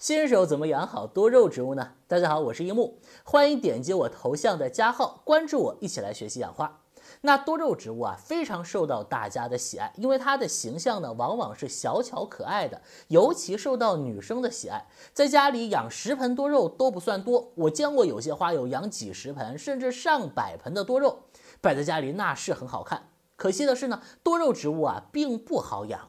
新手怎么养好多肉植物呢？大家好，我是樱木，欢迎点击我头像的加号关注我，一起来学习养花。那多肉植物啊，非常受到大家的喜爱，因为它的形象呢，往往是小巧可爱的，尤其受到女生的喜爱。在家里养十盆多肉都不算多，我见过有些花友养几十盆甚至上百盆的多肉，摆在家里那是很好看。可惜的是呢，多肉植物啊，并不好养。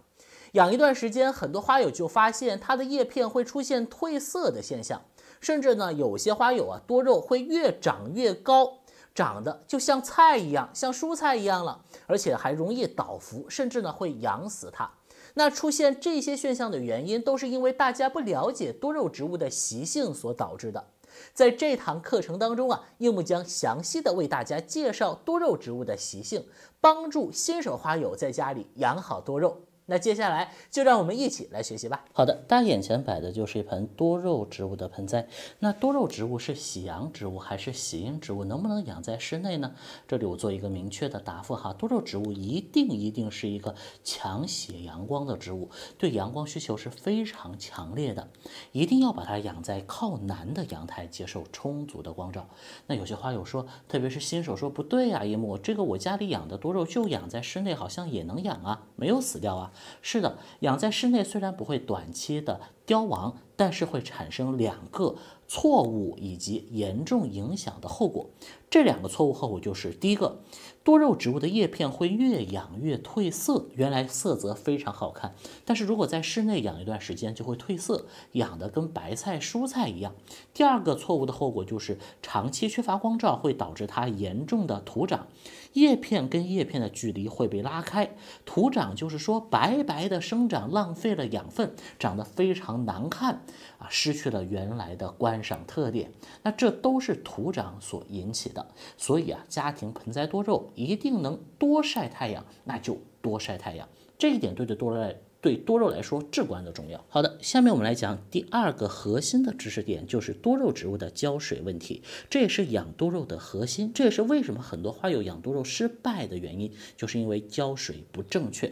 养一段时间，很多花友就发现它的叶片会出现褪色的现象，甚至呢，有些花友啊，多肉会越长越高，长得就像菜一样，像蔬菜一样了，而且还容易倒伏，甚至呢会养死它。那出现这些现象的原因，都是因为大家不了解多肉植物的习性所导致的。在这堂课程当中啊，应木将详细的为大家介绍多肉植物的习性，帮助新手花友在家里养好多肉。那接下来就让我们一起来学习吧。好的，大家眼前摆的就是一盆多肉植物的盆栽。那多肉植物是喜阳植物还是喜阴植物？能不能养在室内呢？这里我做一个明确的答复哈，多肉植物一定一定是一个强喜阳光的植物，对阳光需求是非常强烈的，一定要把它养在靠南的阳台，接受充足的光照。那有些花友说，特别是新手说不对呀，一木，这个我家里养的多肉就养在室内，好像也能养啊，没有死掉啊。是的，养在室内虽然不会短期的凋亡，但是会产生两个错误以及严重影响的后果。这两个错误后果就是：第一个，多肉植物的叶片会越养越褪色，原来色泽非常好看，但是如果在室内养一段时间就会褪色，养的跟白菜蔬菜一样；第二个错误的后果就是长期缺乏光照会导致它严重的徒长。叶片跟叶片的距离会被拉开，徒长就是说白白的生长，浪费了养分，长得非常难看啊，失去了原来的观赏特点。那这都是徒长所引起的，所以啊，家庭盆栽多肉一定能多晒太阳，那就多晒太阳。这一点对着多肉。对多肉来说至关的重要。好的，下面我们来讲第二个核心的知识点，就是多肉植物的浇水问题。这也是养多肉的核心，这也是为什么很多花友养多肉失败的原因，就是因为浇水不正确。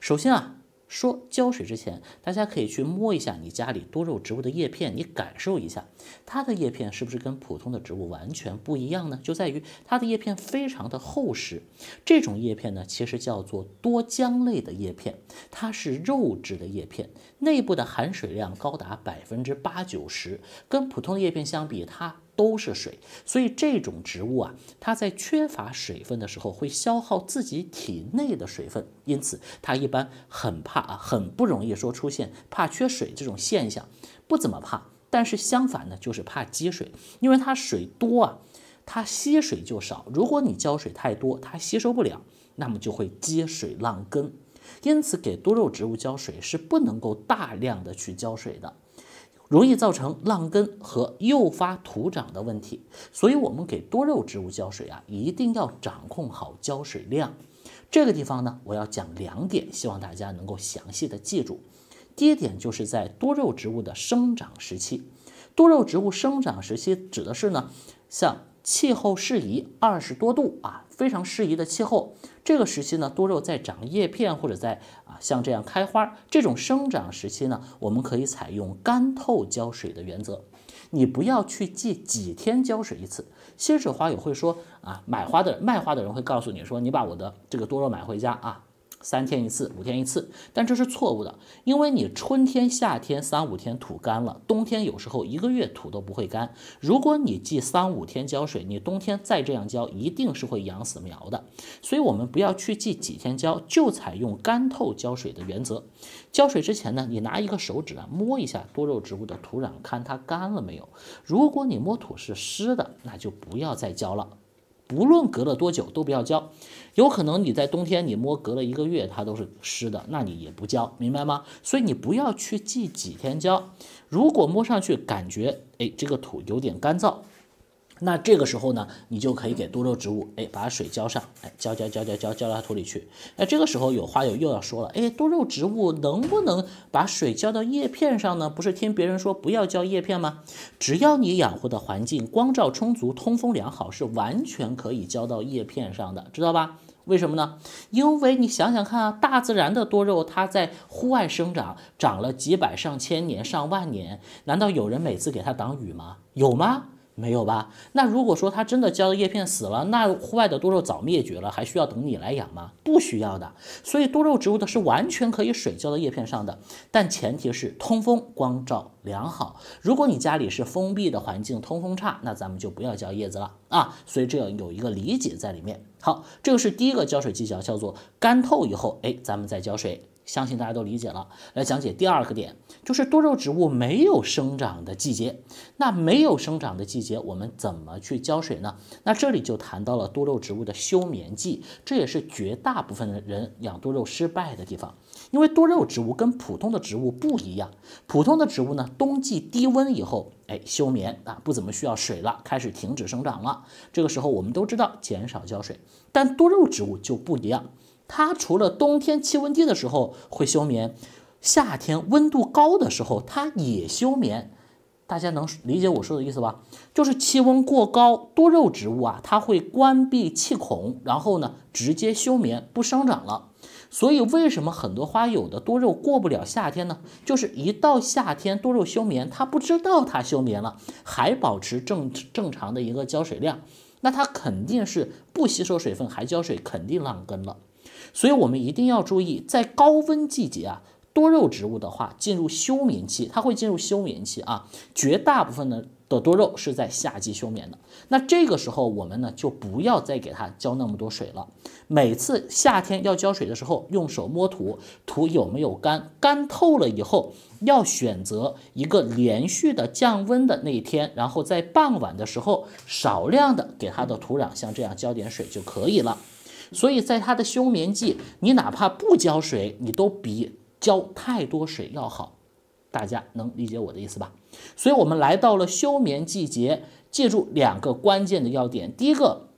首先啊。说浇水之前，大家可以去摸一下你家里多肉植物的叶片，你感受一下，它的叶片是不是跟普通的植物完全不一样呢？就在于它的叶片非常的厚实，这种叶片呢，其实叫做多浆类的叶片，它是肉质的叶片，内部的含水量高达百分之八九十，跟普通的叶片相比，它。都是水，所以这种植物啊，它在缺乏水分的时候会消耗自己体内的水分，因此它一般很怕啊，很不容易说出现怕缺水这种现象，不怎么怕。但是相反呢，就是怕积水，因为它水多啊，它吸水就少。如果你浇水太多，它吸收不了，那么就会积水烂根。因此，给多肉植物浇水是不能够大量的去浇水的。容易造成烂根和诱发土长的问题，所以我们给多肉植物浇水啊，一定要掌控好浇水量。这个地方呢，我要讲两点，希望大家能够详细的记住。第一点就是在多肉植物的生长时期，多肉植物生长时期指的是呢，像。气候适宜，二十多度啊，非常适宜的气候。这个时期呢，多肉在长叶片或者在啊，像这样开花。这种生长时期呢，我们可以采用干透浇水的原则。你不要去记几天浇水一次。新手花友会说啊，买花的卖花的人会告诉你说，你把我的这个多肉买回家啊。三天一次，五天一次，但这是错误的，因为你春天、夏天三五天土干了，冬天有时候一个月土都不会干。如果你记三五天浇水，你冬天再这样浇，一定是会养死苗的。所以，我们不要去记几天浇，就采用干透浇水的原则。浇水之前呢，你拿一个手指啊，摸一下多肉植物的土壤，看它干了没有。如果你摸土是湿的，那就不要再浇了。不论隔了多久都不要浇，有可能你在冬天你摸隔了一个月它都是湿的，那你也不浇，明白吗？所以你不要去记几天浇，如果摸上去感觉哎这个土有点干燥。那这个时候呢，你就可以给多肉植物，哎，把水浇上，哎，浇浇浇浇浇浇到土里去。那这个时候有花友又要说了，哎，多肉植物能不能把水浇到叶片上呢？不是听别人说不要浇叶片吗？只要你养护的环境光照充足、通风良好，是完全可以浇到叶片上的，知道吧？为什么呢？因为你想想看啊，大自然的多肉它在户外生长，长了几百上千年、上万年，难道有人每次给它挡雨吗？有吗？没有吧？那如果说它真的浇的叶片死了，那户外的多肉早灭绝了，还需要等你来养吗？不需要的。所以多肉植物的是完全可以水浇到叶片上的，但前提是通风光照良好。如果你家里是封闭的环境，通风差，那咱们就不要浇叶子了啊。所以这要有一个理解在里面。好，这个是第一个浇水技巧，叫做干透以后，哎，咱们再浇水。相信大家都理解了。来讲解第二个点，就是多肉植物没有生长的季节。那没有生长的季节，我们怎么去浇水呢？那这里就谈到了多肉植物的休眠季，这也是绝大部分人养多肉失败的地方。因为多肉植物跟普通的植物不一样，普通的植物呢，冬季低温以后，哎，休眠啊，不怎么需要水了，开始停止生长了。这个时候我们都知道减少浇水，但多肉植物就不一样。它除了冬天气温低的时候会休眠，夏天温度高的时候它也休眠。大家能理解我说的意思吧？就是气温过高，多肉植物啊，它会关闭气孔，然后呢直接休眠，不生长了。所以为什么很多花友的多肉过不了夏天呢？就是一到夏天，多肉休眠，它不知道它休眠了，还保持正正常的一个浇水量，那它肯定是不吸收水分，还浇水，肯定烂根了。所以，我们一定要注意，在高温季节啊，多肉植物的话进入休眠期，它会进入休眠期啊。绝大部分的的多肉是在夏季休眠的。那这个时候，我们呢就不要再给它浇那么多水了。每次夏天要浇水的时候，用手摸土，土有没有干？干透了以后，要选择一个连续的降温的那一天，然后在傍晚的时候，少量的给它的土壤像这样浇点水就可以了。所以在它的休眠季，你哪怕不浇水，你都比浇太多水要好，大家能理解我的意思吧？所以我们来到了休眠季节，记住两个关键的要点：第一个，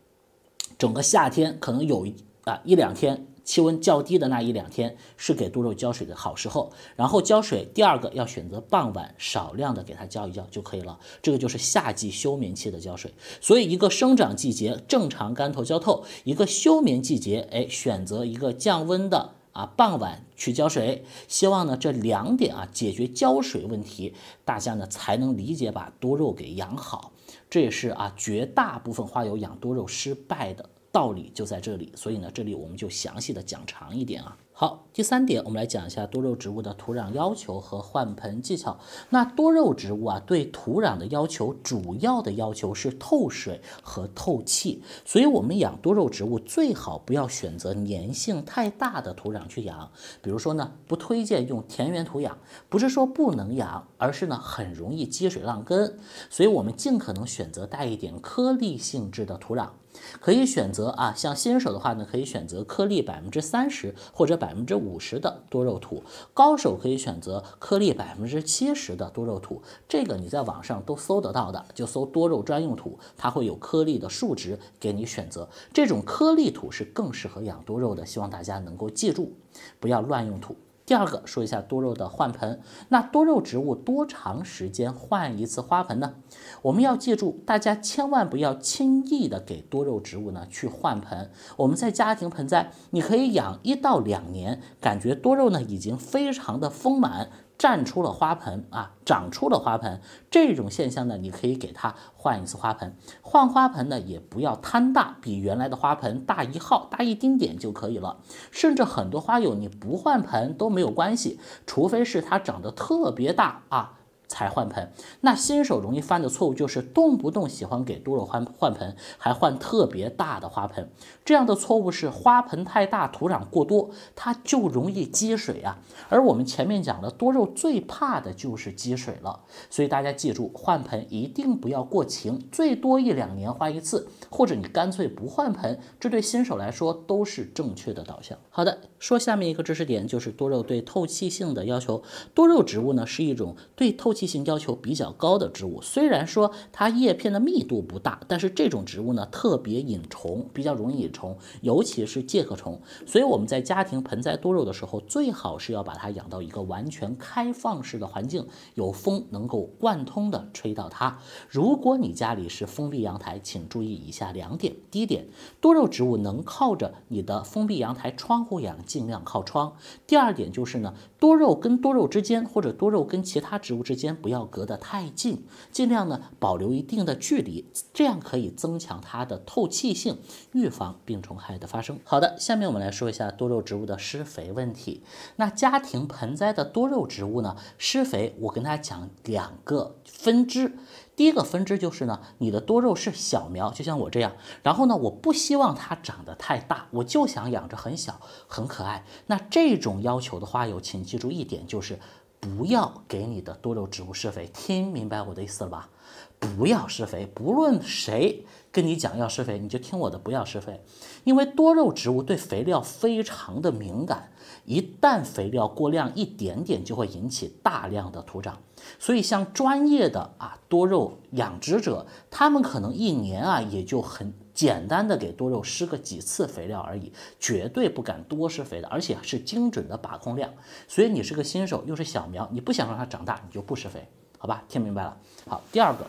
整个夏天可能有啊一两天。气温较低的那一两天是给多肉浇水的好时候，然后浇水第二个要选择傍晚少量的给它浇一浇就可以了，这个就是夏季休眠期的浇水。所以一个生长季节正常干透浇透，一个休眠季节哎选择一个降温的啊傍晚去浇水。希望呢这两点啊解决浇水问题，大家呢才能理解把多肉给养好。这也是啊绝大部分花友养多肉失败的。道理就在这里，所以呢，这里我们就详细的讲长一点啊。好，第三点，我们来讲一下多肉植物的土壤要求和换盆技巧。那多肉植物啊，对土壤的要求主要的要求是透水和透气，所以我们养多肉植物最好不要选择粘性太大的土壤去养。比如说呢，不推荐用田园土养，不是说不能养，而是呢很容易积水烂根。所以我们尽可能选择带一点颗粒性质的土壤。可以选择啊，像新手的话呢，可以选择颗粒百分之三十或者百分之五十的多肉土；高手可以选择颗粒百分之七十的多肉土。这个你在网上都搜得到的，就搜多肉专用土，它会有颗粒的数值给你选择。这种颗粒土是更适合养多肉的，希望大家能够记住，不要乱用土。第二个说一下多肉的换盆，那多肉植物多长时间换一次花盆呢？我们要记住，大家千万不要轻易的给多肉植物呢去换盆。我们在家庭盆栽，你可以养一到两年，感觉多肉呢已经非常的丰满。绽出了花盆啊，长出了花盆，这种现象呢，你可以给它换一次花盆。换花盆呢，也不要贪大，比原来的花盆大一号，大一丁点就可以了。甚至很多花友你不换盆都没有关系，除非是它长得特别大啊。才换盆，那新手容易犯的错误就是动不动喜欢给多肉换换盆，还换特别大的花盆，这样的错误是花盆太大，土壤过多，它就容易积水啊。而我们前面讲了，多肉最怕的就是积水了，所以大家记住，换盆一定不要过勤，最多一两年换一次。或者你干脆不换盆，这对新手来说都是正确的导向。好的，说下面一个知识点，就是多肉对透气性的要求。多肉植物呢是一种对透气性要求比较高的植物，虽然说它叶片的密度不大，但是这种植物呢特别引虫，比较容易引虫，尤其是介壳虫。所以我们在家庭盆栽多肉的时候，最好是要把它养到一个完全开放式的环境，有风能够贯通的吹到它。如果你家里是封闭阳台，请注意一下。下两点：第一点，多肉植物能靠着你的封闭阳台窗户养，尽量靠窗；第二点就是呢，多肉跟多肉之间，或者多肉跟其他植物之间，不要隔得太近，尽量呢保留一定的距离，这样可以增强它的透气性，预防病虫害的发生。好的，下面我们来说一下多肉植物的施肥问题。那家庭盆栽的多肉植物呢，施肥，我跟大家讲两个分支。第一个分支就是呢，你的多肉是小苗，就像我这样。然后呢，我不希望它长得太大，我就想养着很小、很可爱。那这种要求的花友，请记住一点，就是不要给你的多肉植物施肥。听明白我的意思了吧？不要施肥，不论谁。跟你讲要施肥，你就听我的，不要施肥，因为多肉植物对肥料非常的敏感，一旦肥料过量一点点就会引起大量的徒长，所以像专业的啊多肉养殖者，他们可能一年啊也就很简单的给多肉施个几次肥料而已，绝对不敢多施肥的，而且是精准的把控量。所以你是个新手，又是小苗，你不想让它长大，你就不施肥，好吧？听明白了？好，第二个。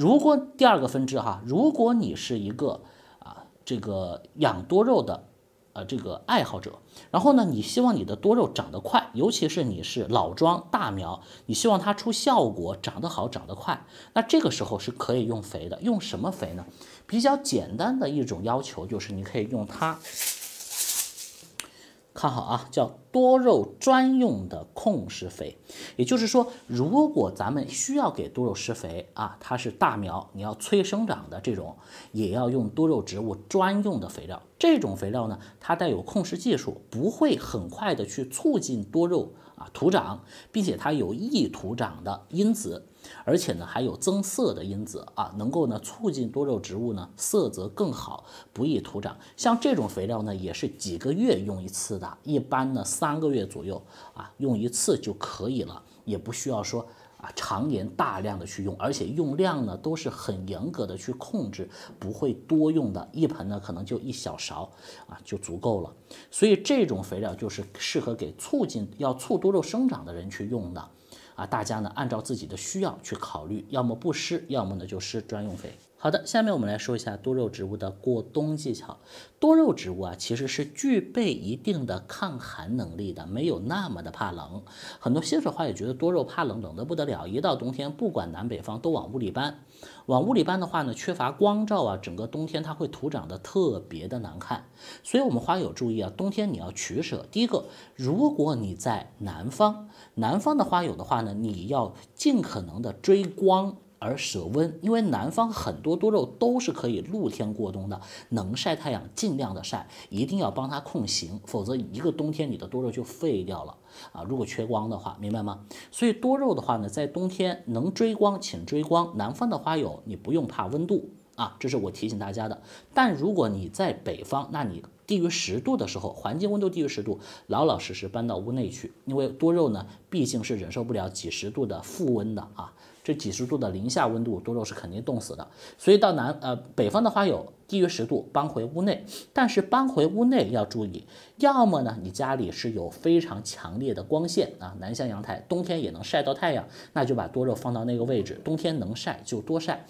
如果第二个分支哈，如果你是一个啊这个养多肉的呃这个爱好者，然后呢，你希望你的多肉长得快，尤其是你是老桩大苗，你希望它出效果，长得好，长得快，那这个时候是可以用肥的，用什么肥呢？比较简单的一种要求就是你可以用它。看好啊，叫多肉专用的控施肥，也就是说，如果咱们需要给多肉施肥啊，它是大苗，你要催生长的这种，也要用多肉植物专用的肥料。这种肥料呢，它带有控湿技术，不会很快的去促进多肉啊土长，并且它有益土长的因子。而且呢，还有增色的因子啊，能够呢促进多肉植物呢色泽更好，不易徒长。像这种肥料呢，也是几个月用一次的，一般呢三个月左右啊用一次就可以了，也不需要说啊常年大量的去用，而且用量呢都是很严格的去控制，不会多用的。一盆呢可能就一小勺啊就足够了。所以这种肥料就是适合给促进要促多肉生长的人去用的。啊，大家呢按照自己的需要去考虑，要么不施，要么呢就施专用肥。好的，下面我们来说一下多肉植物的过冬技巧。多肉植物啊，其实是具备一定的抗寒能力的，没有那么的怕冷。很多新手花友觉得多肉怕冷，冷得不得了，一到冬天不管南北方都往屋里搬。往屋里搬的话呢，缺乏光照啊，整个冬天它会徒长得特别的难看。所以我们花友注意啊，冬天你要取舍。第一个，如果你在南方，南方的花友的话呢，你要尽可能的追光。而舍温，因为南方很多多肉都是可以露天过冬的，能晒太阳尽量的晒，一定要帮它控形，否则一个冬天你的多肉就废掉了啊！如果缺光的话，明白吗？所以多肉的话呢，在冬天能追光请追光，南方的花友你不用怕温度啊，这是我提醒大家的。但如果你在北方，那你低于十度的时候，环境温度低于十度，老老实实搬到屋内去，因为多肉呢毕竟是忍受不了几十度的负温的啊。这几十度的零下温度，多肉是肯定冻死的。所以到南呃北方的花友低于十度搬回屋内，但是搬回屋内要注意，要么呢你家里是有非常强烈的光线啊，南向阳台冬天也能晒到太阳，那就把多肉放到那个位置，冬天能晒就多晒。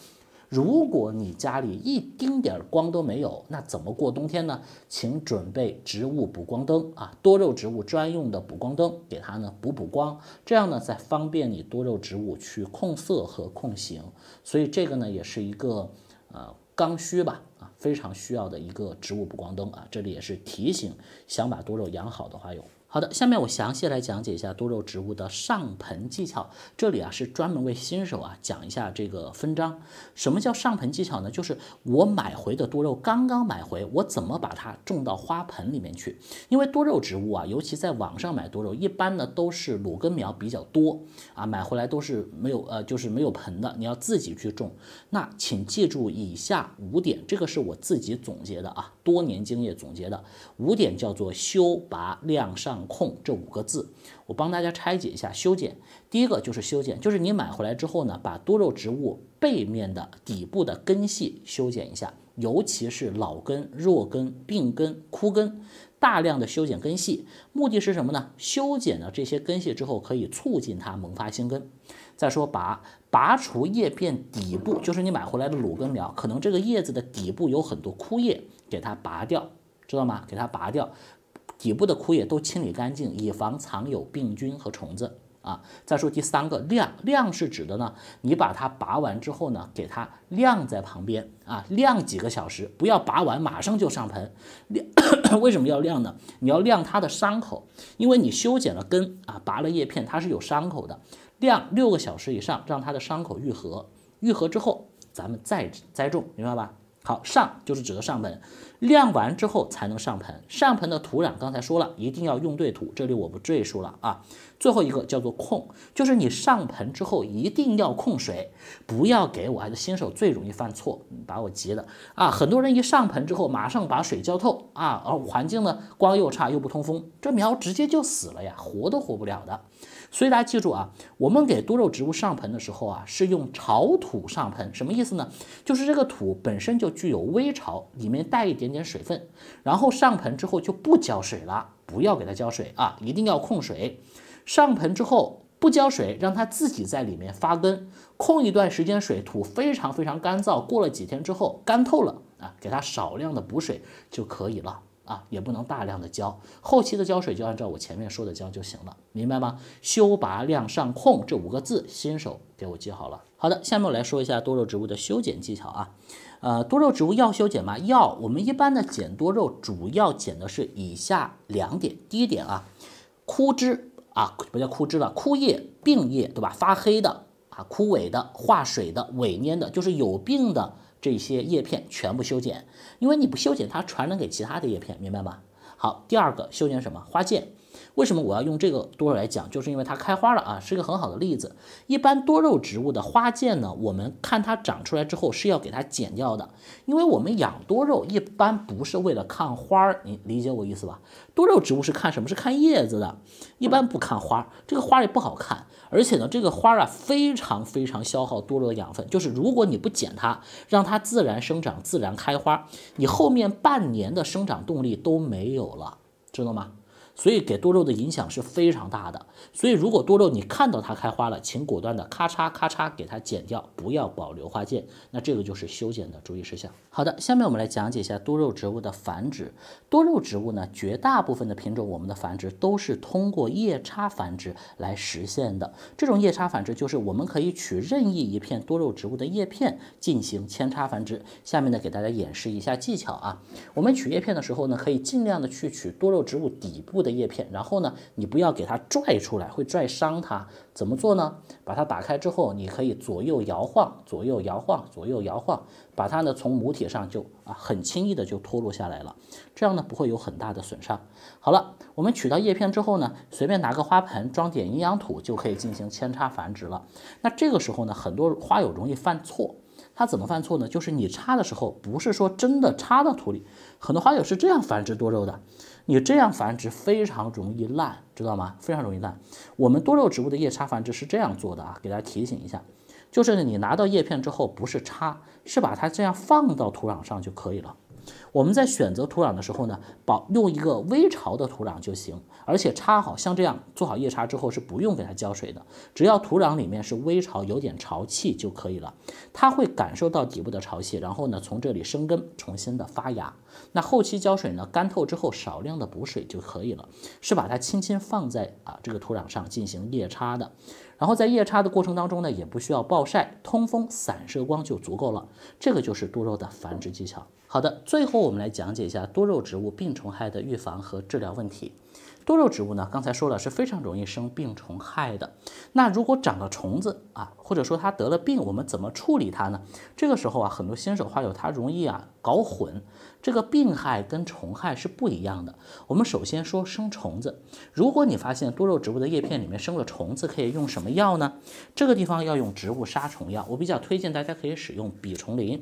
如果你家里一丁点儿光都没有，那怎么过冬天呢？请准备植物补光灯啊，多肉植物专用的补光灯，给它呢补补光，这样呢才方便你多肉植物去控色和控形。所以这个呢也是一个呃刚需吧啊，非常需要的一个植物补光灯啊。这里也是提醒想把多肉养好的花友。好的，下面我详细来讲解一下多肉植物的上盆技巧。这里啊是专门为新手啊讲一下这个分章。什么叫上盆技巧呢？就是我买回的多肉，刚刚买回，我怎么把它种到花盆里面去？因为多肉植物啊，尤其在网上买多肉，一般呢都是裸根苗比较多啊，买回来都是没有呃，就是没有盆的，你要自己去种。那请记住以下五点，这个是我自己总结的啊，多年经验总结的五点叫做修拔晾上。控这五个字，我帮大家拆解一下修剪。第一个就是修剪，就是你买回来之后呢，把多肉植物背面的底部的根系修剪一下，尤其是老根、弱根、病根、枯根，大量的修剪根系，目的是什么呢？修剪了这些根系之后，可以促进它萌发新根。再说拔，拔除叶片底部，就是你买回来的裸根苗，可能这个叶子的底部有很多枯叶，给它拔掉，知道吗？给它拔掉。底部的枯叶都清理干净，以防藏有病菌和虫子啊。再说第三个，晾，晾是指的呢？你把它拔完之后呢，给它晾在旁边啊，晾几个小时，不要拔完马上就上盆。晾 为什么要晾呢？你要晾它的伤口，因为你修剪了根啊，拔了叶片，它是有伤口的。晾六个小时以上，让它的伤口愈合，愈合之后咱们再栽种，明白吧？好上就是指的上盆，晾完之后才能上盆。上盆的土壤刚才说了，一定要用对土，这里我不赘述了啊。最后一个叫做控，就是你上盆之后一定要控水，不要给我还是新手最容易犯错，你把我急的啊！很多人一上盆之后马上把水浇透啊，而环境呢光又差又不通风，这苗直接就死了呀，活都活不了的。所以大家记住啊，我们给多肉植物上盆的时候啊，是用潮土上盆，什么意思呢？就是这个土本身就具有微潮，里面带一点点水分，然后上盆之后就不浇水了，不要给它浇水啊，一定要控水。上盆之后不浇水，让它自己在里面发根，控一段时间水，土非常非常干燥。过了几天之后干透了啊，给它少量的补水就可以了啊，也不能大量的浇。后期的浇水就按照我前面说的浇就行了，明白吗？修拔量上控这五个字，新手给我记好了。好的，下面我来说一下多肉植物的修剪技巧啊，呃，多肉植物要修剪吗？要。我们一般的剪多肉，主要剪的是以下两点。第一点啊，枯枝。啊，不叫枯枝了，枯叶、病叶，对吧？发黑的啊，枯萎的、化水的、萎蔫的，就是有病的这些叶片全部修剪，因为你不修剪，它传染给其他的叶片，明白吗？好，第二个修剪什么？花剑，为什么我要用这个多肉来讲？就是因为它开花了啊，是一个很好的例子。一般多肉植物的花剑呢，我们看它长出来之后是要给它剪掉的，因为我们养多肉一般不是为了看花儿，你理解我意思吧？多肉植物是看什么是看叶子的，一般不看花儿，这个花儿也不好看，而且呢，这个花儿啊非常非常消耗多肉的养分，就是如果你不剪它，让它自然生长、自然开花，你后面半年的生长动力都没有了，知道吗？所以给多肉的影响是非常大的。所以如果多肉你看到它开花了，请果断的咔嚓咔嚓给它剪掉，不要保留花剑。那这个就是修剪的注意事项。好的，下面我们来讲解一下多肉植物的繁殖。多肉植物呢，绝大部分的品种，我们的繁殖都是通过叶插繁殖来实现的。这种叶插繁殖就是我们可以取任意一片多肉植物的叶片进行扦插繁殖。下面呢，给大家演示一下技巧啊。我们取叶片的时候呢，可以尽量的去取多肉植物底部的。叶片，然后呢，你不要给它拽出来，会拽伤它。怎么做呢？把它打开之后，你可以左右摇晃，左右摇晃，左右摇晃，把它呢从母体上就啊很轻易的就脱落下来了，这样呢不会有很大的损伤。好了，我们取到叶片之后呢，随便拿个花盆装点营养土就可以进行扦插繁殖了。那这个时候呢，很多花友容易犯错。它怎么犯错呢？就是你插的时候，不是说真的插到土里，很多花友是这样繁殖多肉的，你这样繁殖非常容易烂，知道吗？非常容易烂。我们多肉植物的叶插繁殖是这样做的啊，给大家提醒一下，就是你拿到叶片之后，不是插，是把它这样放到土壤上就可以了。我们在选择土壤的时候呢，保用一个微潮的土壤就行，而且插好像这样做好叶插之后是不用给它浇水的，只要土壤里面是微潮，有点潮气就可以了，它会感受到底部的潮气，然后呢从这里生根，重新的发芽。那后期浇水呢，干透之后少量的补水就可以了，是把它轻轻放在啊这个土壤上进行叶插的。然后在叶插的过程当中呢，也不需要暴晒，通风散射光就足够了。这个就是多肉的繁殖技巧。好的，最后我们来讲解一下多肉植物病虫害的预防和治疗问题。多肉植物呢，刚才说了是非常容易生病虫害的。那如果长了虫子啊，或者说它得了病，我们怎么处理它呢？这个时候啊，很多新手花友他容易啊搞混，这个病害跟虫害是不一样的。我们首先说生虫子，如果你发现多肉植物的叶片里面生了虫子，可以用什么药呢？这个地方要用植物杀虫药，我比较推荐大家可以使用吡虫啉。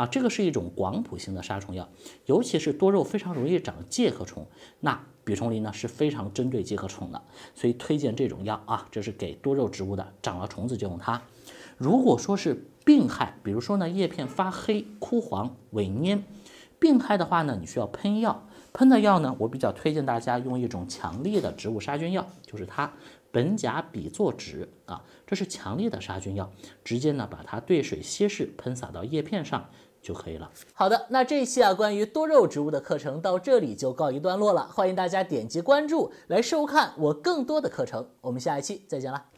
啊，这个是一种广谱型的杀虫药，尤其是多肉非常容易长介壳虫，那吡虫啉呢是非常针对介壳虫的，所以推荐这种药啊，这是给多肉植物的，长了虫子就用它。如果说是病害，比如说呢叶片发黑、枯黄、萎蔫，病害的话呢，你需要喷药，喷的药呢，我比较推荐大家用一种强力的植物杀菌药，就是它苯甲吡唑酯啊，这是强力的杀菌药，直接呢把它兑水稀释喷洒到叶片上。就可以了。好的，那这一期啊，关于多肉植物的课程到这里就告一段落了。欢迎大家点击关注，来收看我更多的课程。我们下一期再见了。